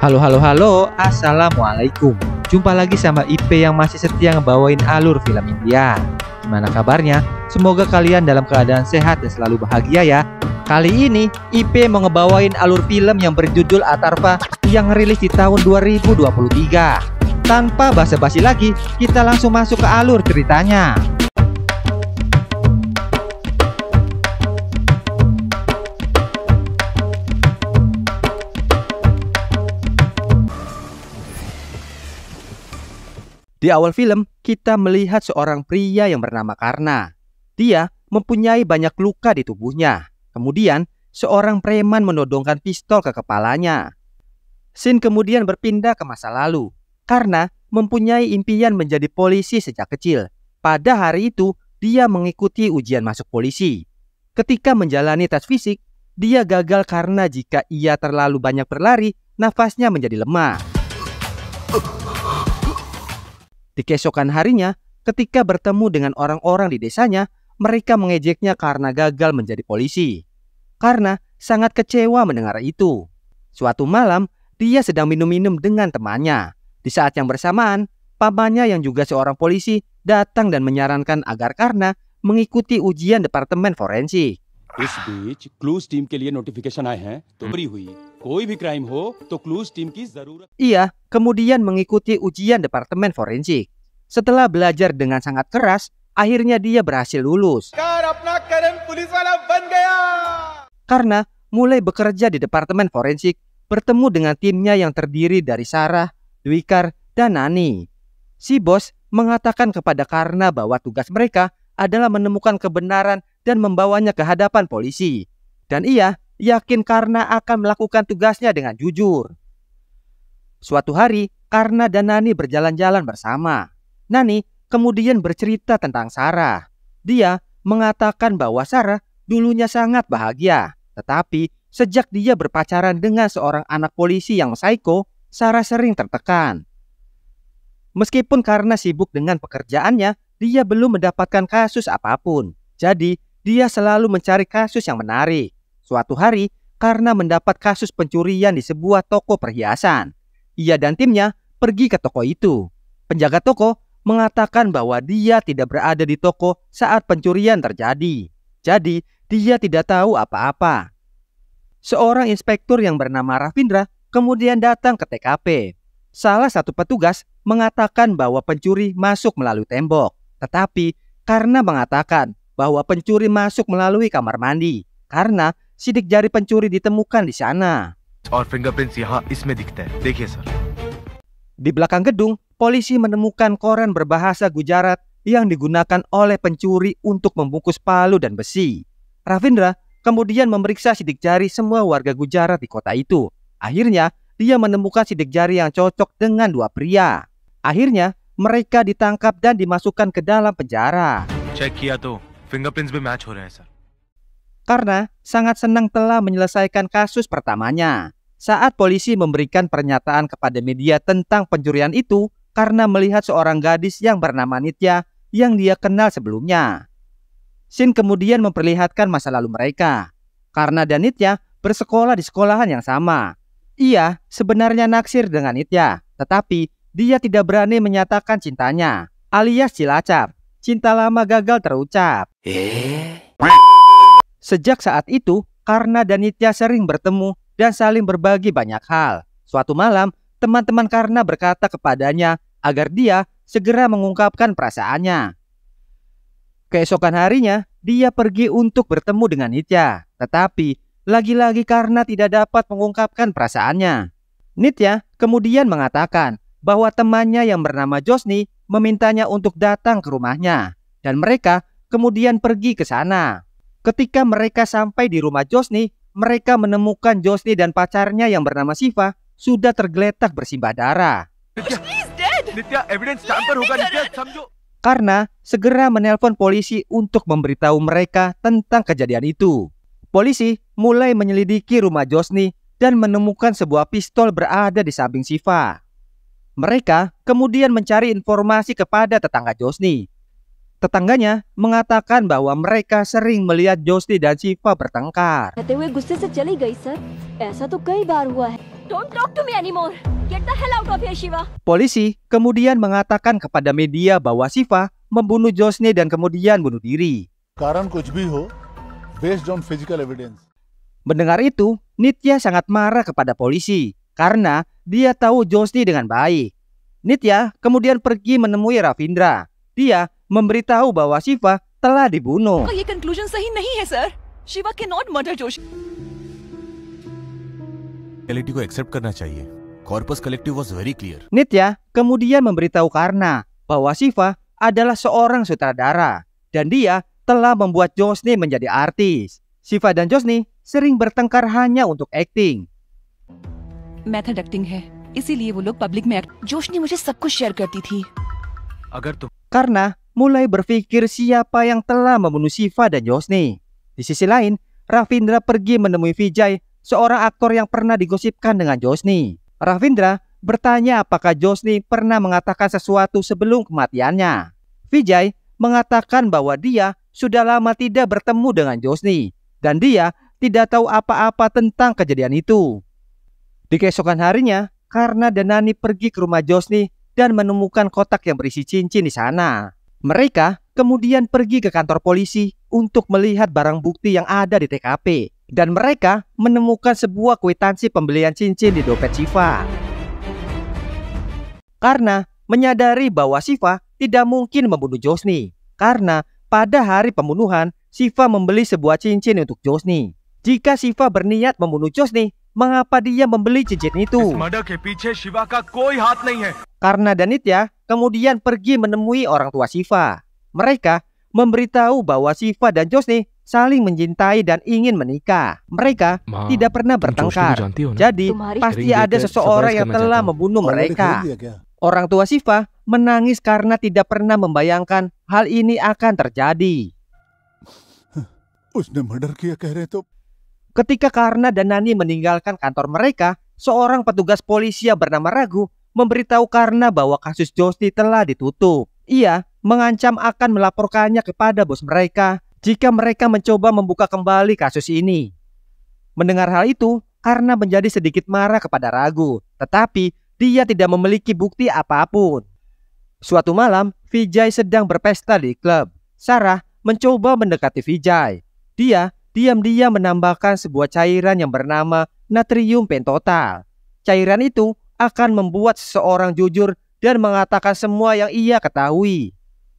Halo halo halo, Assalamualaikum Jumpa lagi sama IP yang masih setia ngebawain alur film India Gimana kabarnya? Semoga kalian dalam keadaan sehat dan selalu bahagia ya. Kali ini, IP mau ngebawain alur film yang berjudul Atarva yang rilis di tahun 2023. Tanpa basa-basi lagi, kita langsung masuk ke alur ceritanya. Di awal film, kita melihat seorang pria yang bernama Karna. Dia mempunyai banyak luka di tubuhnya. Kemudian, seorang preman menodongkan pistol ke kepalanya. Sin kemudian berpindah ke masa lalu Karna mempunyai impian menjadi polisi sejak kecil. Pada hari itu, dia mengikuti ujian masuk polisi. Ketika menjalani tes fisik, dia gagal karena jika ia terlalu banyak berlari, nafasnya menjadi lemah. Di keesokan harinya, ketika bertemu dengan orang-orang di desanya, mereka mengejeknya karena gagal menjadi polisi. Karena sangat kecewa mendengar itu. Suatu malam, dia sedang minum-minum dengan temannya. Di saat yang bersamaan, pamannya yang juga seorang polisi datang dan menyarankan agar Karna mengikuti ujian Departemen Forensik. Is Beach, कोई भी क्राइम हो तो clues team की जरूरत Ia kemudian mengikuti ujian Departemen Forensik. Setelah belajar dengan sangat keras, akhirnya dia berhasil lulus. Karena mulai bekerja di Departemen Forensik, bertemu dengan timnya yang terdiri dari Sarah, Dwikar, dan Nani. Si bos mengatakan kepada Karna bahwa tugas mereka adalah menemukan kebenaran dan membawanya ke hadapan polisi. Dan ia yakin karena akan melakukan tugasnya dengan jujur. Suatu hari, Karna dan Nani berjalan-jalan bersama. Nani kemudian bercerita tentang Sarah. Dia mengatakan bahwa Sarah dulunya sangat bahagia, tetapi sejak dia berpacaran dengan seorang anak polisi yang psycho, Sarah sering tertekan. Meskipun karena sibuk dengan pekerjaannya, dia belum mendapatkan kasus apapun. Jadi, dia selalu mencari kasus yang menarik suatu hari karena mendapat kasus pencurian di sebuah toko perhiasan. Ia dan timnya pergi ke toko itu. Penjaga toko mengatakan bahwa dia tidak berada di toko saat pencurian terjadi. Jadi, dia tidak tahu apa-apa. Seorang inspektur yang bernama Rafindra kemudian datang ke TKP. Salah satu petugas mengatakan bahwa pencuri masuk melalui tembok, tetapi karena mengatakan bahwa pencuri masuk melalui kamar mandi, karena sidik jari pencuri ditemukan di sana. Di belakang gedung, polisi menemukan koran berbahasa Gujarat yang digunakan oleh pencuri untuk membungkus palu dan besi. Ravindra kemudian memeriksa sidik jari semua warga Gujarat di kota itu. Akhirnya, dia menemukan sidik jari yang cocok dengan dua pria. Akhirnya, mereka ditangkap dan dimasukkan ke dalam penjara. Cek ya tuh, fingerprints match ho rahe sir karena sangat senang telah menyelesaikan kasus pertamanya. Saat polisi memberikan pernyataan kepada media tentang pencurian itu karena melihat seorang gadis yang bernama Nitya yang dia kenal sebelumnya. Shin kemudian memperlihatkan masa lalu mereka. Karena dan Nitya bersekolah di sekolahan yang sama. Ia sebenarnya naksir dengan Nitya, tetapi dia tidak berani menyatakan cintanya alias cilacap. Cinta lama gagal terucap. Eh? Sejak saat itu, Karna dan Nitya sering bertemu dan saling berbagi banyak hal. Suatu malam, teman-teman Karna berkata kepadanya agar dia segera mengungkapkan perasaannya. Keesokan harinya, dia pergi untuk bertemu dengan Nitya. Tetapi, lagi-lagi Karna tidak dapat mengungkapkan perasaannya. Nitya kemudian mengatakan bahwa temannya yang bernama Josni memintanya untuk datang ke rumahnya. Dan mereka kemudian pergi ke sana. Ketika mereka sampai di rumah Josni, mereka menemukan Josni dan pacarnya yang bernama Siva sudah tergeletak bersimbah darah. Karena segera menelpon polisi untuk memberitahu mereka tentang kejadian itu. Polisi mulai menyelidiki rumah Josni dan menemukan sebuah pistol berada di samping Siva. Mereka kemudian mencari informasi kepada tetangga Josni Tetangganya mengatakan bahwa mereka sering melihat Josti dan Siva bertengkar. Polisi kemudian mengatakan kepada media bahwa Siva membunuh Josti dan kemudian bunuh diri. Mendengar itu, Nitya sangat marah kepada polisi karena dia tahu Josni dengan baik. Nitya kemudian pergi menemui Ravindra dia memberitahu bahwa Shiva telah dibunuh. Ini oh, conclusion सही नहीं है Sir. Shiva cannot murder Joshi. Reality को accept करना चाहिए corpus collective was very clear Nitya kemudian memberitahu Karna bahwa Shiva adalah seorang sutradara dan dia telah membuat Josni menjadi artis. Shiva dan Josni sering bertengkar hanya untuk acting. Method acting है, इसीलिए वो लोग पब्लिक में जोशनी मुझे सब कुछ शेयर करती थी agar tuh Karena mulai berpikir siapa yang telah membunuh Siva dan Yosni. Di sisi lain, Ravindra pergi menemui Vijay, seorang aktor yang pernah digosipkan dengan Yosni. Ravindra bertanya apakah Yosni pernah mengatakan sesuatu sebelum kematiannya. Vijay mengatakan bahwa dia sudah lama tidak bertemu dengan Yosni dan dia tidak tahu apa-apa tentang kejadian itu. Di keesokan harinya, karena Danani pergi ke rumah Josni dan menemukan kotak yang berisi cincin di sana. Mereka kemudian pergi ke kantor polisi untuk melihat barang bukti yang ada di TKP dan mereka menemukan sebuah kwitansi pembelian cincin di dompet Siva. Karena menyadari bahwa Siva tidak mungkin membunuh Josni karena pada hari pembunuhan Siva membeli sebuah cincin untuk Josni. Jika Siva berniat membunuh Josni, mengapa dia membeli cincin itu. Karena Danitya kemudian pergi menemui orang tua Siva. Mereka memberitahu bahwa Siva dan Josni saling mencintai dan ingin menikah. Mereka Ma, tidak pernah bertengkar. Nah. Jadi pasti ada seseorang yang telah membunuh mereka. Orang tua Siva menangis karena tidak pernah membayangkan hal ini akan terjadi. Ketika Karna dan Nani meninggalkan kantor mereka, seorang petugas polisi yang bernama Ragu memberitahu Karna bahwa kasus Josti telah ditutup. Ia mengancam akan melaporkannya kepada bos mereka jika mereka mencoba membuka kembali kasus ini. Mendengar hal itu, Karna menjadi sedikit marah kepada Ragu, tetapi dia tidak memiliki bukti apapun. Suatu malam, Vijay sedang berpesta di klub. Sarah mencoba mendekati Vijay. Dia diam-diam menambahkan sebuah cairan yang bernama natrium pentotal. Cairan itu akan membuat seseorang jujur dan mengatakan semua yang ia ketahui.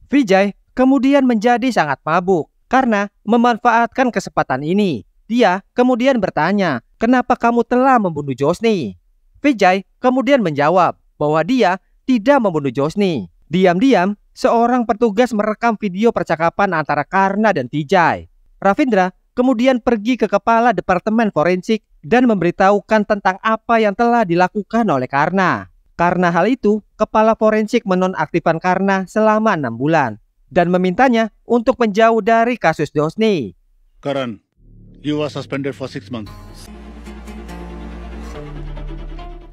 Vijay kemudian menjadi sangat mabuk karena memanfaatkan kesempatan ini. Dia kemudian bertanya, kenapa kamu telah membunuh Josni? Vijay kemudian menjawab bahwa dia tidak membunuh Josni. Diam-diam, seorang petugas merekam video percakapan antara Karna dan Vijay. Ravindra kemudian pergi ke kepala Departemen Forensik dan memberitahukan tentang apa yang telah dilakukan oleh Karna. Karena hal itu, kepala forensik menonaktifkan Karna selama enam bulan dan memintanya untuk menjauh dari kasus Dosni. Karan, you are suspended for six months.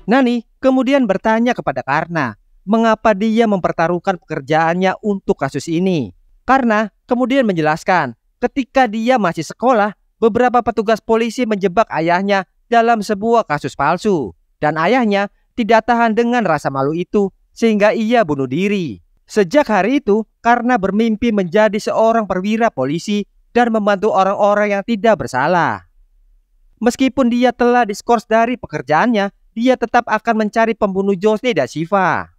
Nani kemudian bertanya kepada Karna, mengapa dia mempertaruhkan pekerjaannya untuk kasus ini. Karena kemudian menjelaskan Ketika dia masih sekolah, beberapa petugas polisi menjebak ayahnya dalam sebuah kasus palsu. Dan ayahnya tidak tahan dengan rasa malu itu sehingga ia bunuh diri. Sejak hari itu, karena bermimpi menjadi seorang perwira polisi dan membantu orang-orang yang tidak bersalah. Meskipun dia telah diskors dari pekerjaannya, dia tetap akan mencari pembunuh Josni dan Shiva.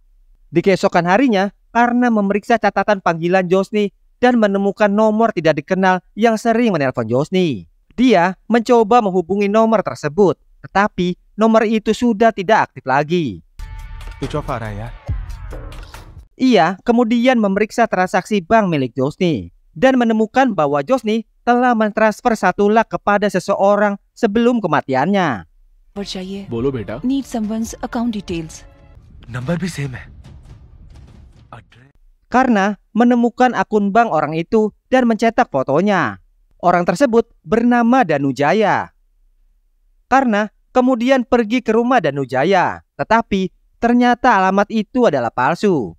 Di keesokan harinya, karena memeriksa catatan panggilan Josni dan menemukan nomor tidak dikenal yang sering menelpon Josni. Dia mencoba menghubungi nomor tersebut, tetapi nomor itu sudah tidak aktif lagi. Itu coba ya. Ia kemudian memeriksa transaksi bank milik Josni dan menemukan bahwa Josni telah mentransfer satu lak kepada seseorang sebelum kematiannya. Bolo Need someone's account details. Number bhi same hai. Eh? karena menemukan akun bank orang itu dan mencetak fotonya. Orang tersebut bernama Danujaya. Karena kemudian pergi ke rumah Danujaya, tetapi ternyata alamat itu adalah palsu.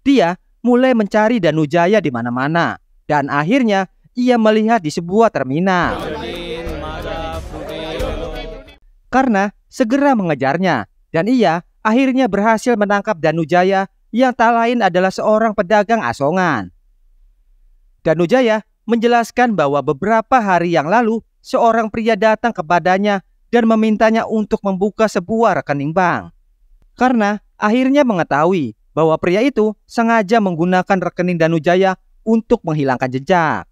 Dia mulai mencari Danujaya di mana-mana dan akhirnya ia melihat di sebuah terminal karena segera mengejarnya dan ia akhirnya berhasil menangkap Danujaya yang tak lain adalah seorang pedagang asongan. Danujaya menjelaskan bahwa beberapa hari yang lalu seorang pria datang kepadanya dan memintanya untuk membuka sebuah rekening bank. Karena akhirnya mengetahui bahwa pria itu sengaja menggunakan rekening Danujaya untuk menghilangkan jejak.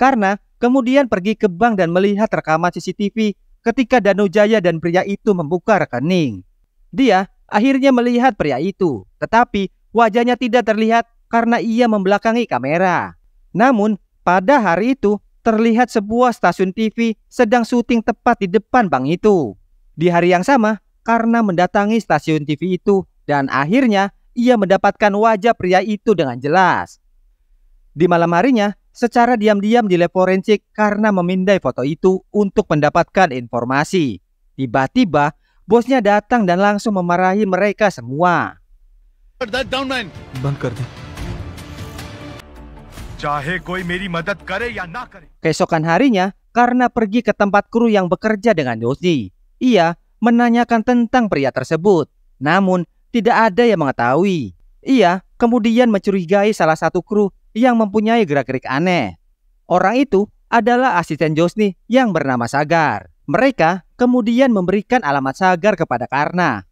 Karena kemudian pergi ke bank dan melihat rekaman CCTV ketika Danu Jaya dan pria itu membuka rekening. Dia akhirnya melihat pria itu, tetapi wajahnya tidak terlihat karena ia membelakangi kamera. Namun, pada hari itu terlihat sebuah stasiun TV sedang syuting tepat di depan bank itu. Di hari yang sama, karena mendatangi stasiun TV itu dan akhirnya ia mendapatkan wajah pria itu dengan jelas. Di malam harinya, secara diam-diam di lab forensik karena memindai foto itu untuk mendapatkan informasi. Tiba-tiba, bosnya datang dan langsung memarahi mereka semua. Ya Keesokan harinya, karena pergi ke tempat kru yang bekerja dengan Dosi, ia menanyakan tentang pria tersebut. Namun, tidak ada yang mengetahui. Ia kemudian mencurigai salah satu kru yang mempunyai gerak-gerik aneh. Orang itu adalah asisten Josni yang bernama Sagar. Mereka kemudian memberikan alamat Sagar kepada Karna.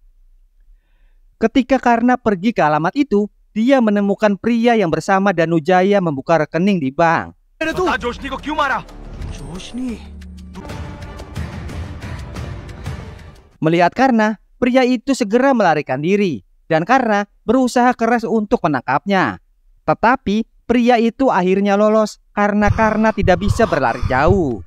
Ketika Karna pergi ke alamat itu, dia menemukan pria yang bersama Danujaya membuka rekening di bank. Melihat Karna, pria itu segera melarikan diri dan Karna berusaha keras untuk menangkapnya. Tetapi Pria itu akhirnya lolos karena karena tidak bisa berlari jauh.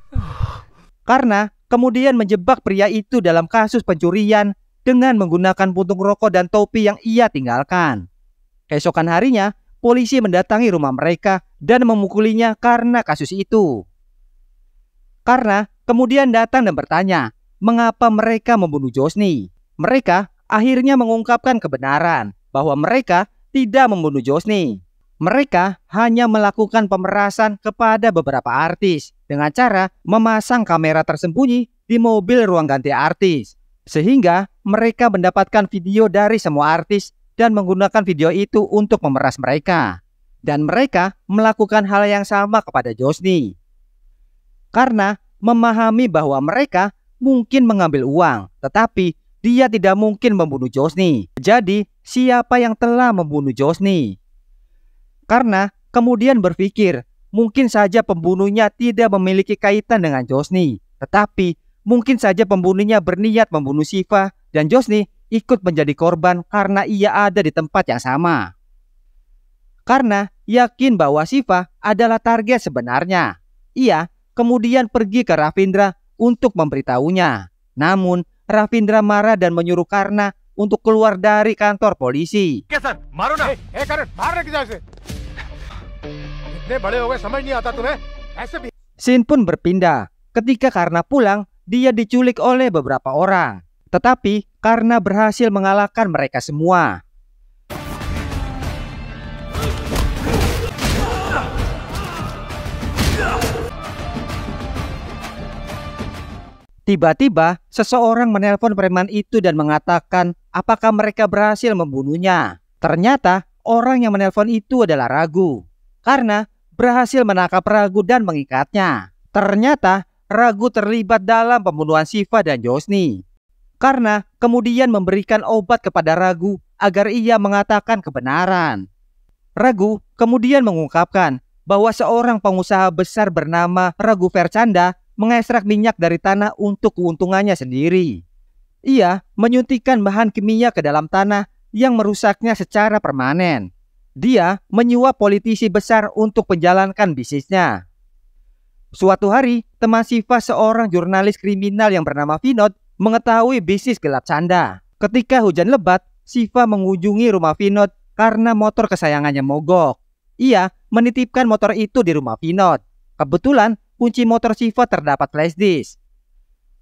Karena kemudian menjebak pria itu dalam kasus pencurian dengan menggunakan puntung rokok dan topi yang ia tinggalkan. Keesokan harinya, polisi mendatangi rumah mereka dan memukulinya karena kasus itu. Karena kemudian datang dan bertanya, mengapa mereka membunuh Josni? Mereka akhirnya mengungkapkan kebenaran bahwa mereka tidak membunuh Josni. Mereka hanya melakukan pemerasan kepada beberapa artis dengan cara memasang kamera tersembunyi di mobil ruang ganti artis. Sehingga mereka mendapatkan video dari semua artis dan menggunakan video itu untuk memeras mereka. Dan mereka melakukan hal yang sama kepada Josni. Karena memahami bahwa mereka mungkin mengambil uang, tetapi dia tidak mungkin membunuh Josni. Jadi, siapa yang telah membunuh Josni? Karena kemudian berpikir, mungkin saja pembunuhnya tidak memiliki kaitan dengan Josni. Tetapi mungkin saja pembunuhnya berniat membunuh Siva dan Josni ikut menjadi korban karena ia ada di tempat yang sama. Karena yakin bahwa Siva adalah target sebenarnya. Ia kemudian pergi ke Ravindra untuk memberitahunya. Namun Ravindra marah dan menyuruh Karna untuk keluar dari kantor polisi. इतने pun berpindah ketika karena pulang dia diculik oleh beberapa orang tetapi karena berhasil mengalahkan mereka semua Tiba-tiba, seseorang menelpon preman itu dan mengatakan apakah mereka berhasil membunuhnya. Ternyata, orang yang menelpon itu adalah Ragu. Karena berhasil menangkap Ragu dan mengikatnya. Ternyata Ragu terlibat dalam pembunuhan Siva dan Josni. Karena kemudian memberikan obat kepada Ragu agar ia mengatakan kebenaran. Ragu kemudian mengungkapkan bahwa seorang pengusaha besar bernama Ragu Vercanda mengekstrak minyak dari tanah untuk keuntungannya sendiri. Ia menyuntikkan bahan kimia ke dalam tanah yang merusaknya secara permanen dia menyuap politisi besar untuk menjalankan bisnisnya. Suatu hari, teman Siva seorang jurnalis kriminal yang bernama Vinod mengetahui bisnis gelap canda. Ketika hujan lebat, Siva mengunjungi rumah Vinod karena motor kesayangannya mogok. Ia menitipkan motor itu di rumah Vinod. Kebetulan, kunci motor Siva terdapat flashdisk.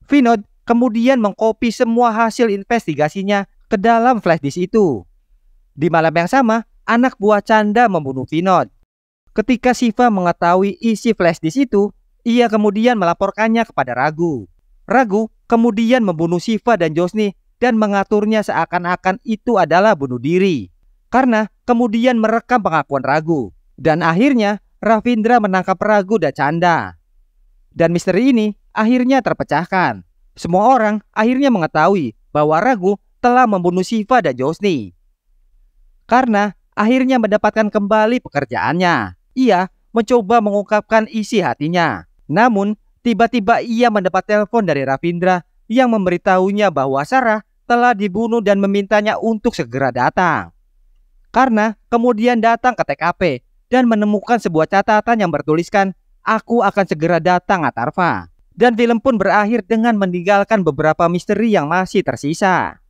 Vinod kemudian mengkopi semua hasil investigasinya ke dalam flashdisk itu. Di malam yang sama, anak buah Canda membunuh Vinod. Ketika Siva mengetahui isi flash di situ, ia kemudian melaporkannya kepada Ragu. Ragu kemudian membunuh Siva dan Josni dan mengaturnya seakan-akan itu adalah bunuh diri. Karena kemudian merekam pengakuan Ragu. Dan akhirnya Ravindra menangkap Ragu dan Canda. Dan misteri ini akhirnya terpecahkan. Semua orang akhirnya mengetahui bahwa Ragu telah membunuh Siva dan Josni. Karena akhirnya mendapatkan kembali pekerjaannya. Ia mencoba mengungkapkan isi hatinya. Namun, tiba-tiba ia mendapat telepon dari Ravindra yang memberitahunya bahwa Sarah telah dibunuh dan memintanya untuk segera datang. Karena kemudian datang ke TKP dan menemukan sebuah catatan yang bertuliskan, Aku akan segera datang Atarva. Dan film pun berakhir dengan meninggalkan beberapa misteri yang masih tersisa.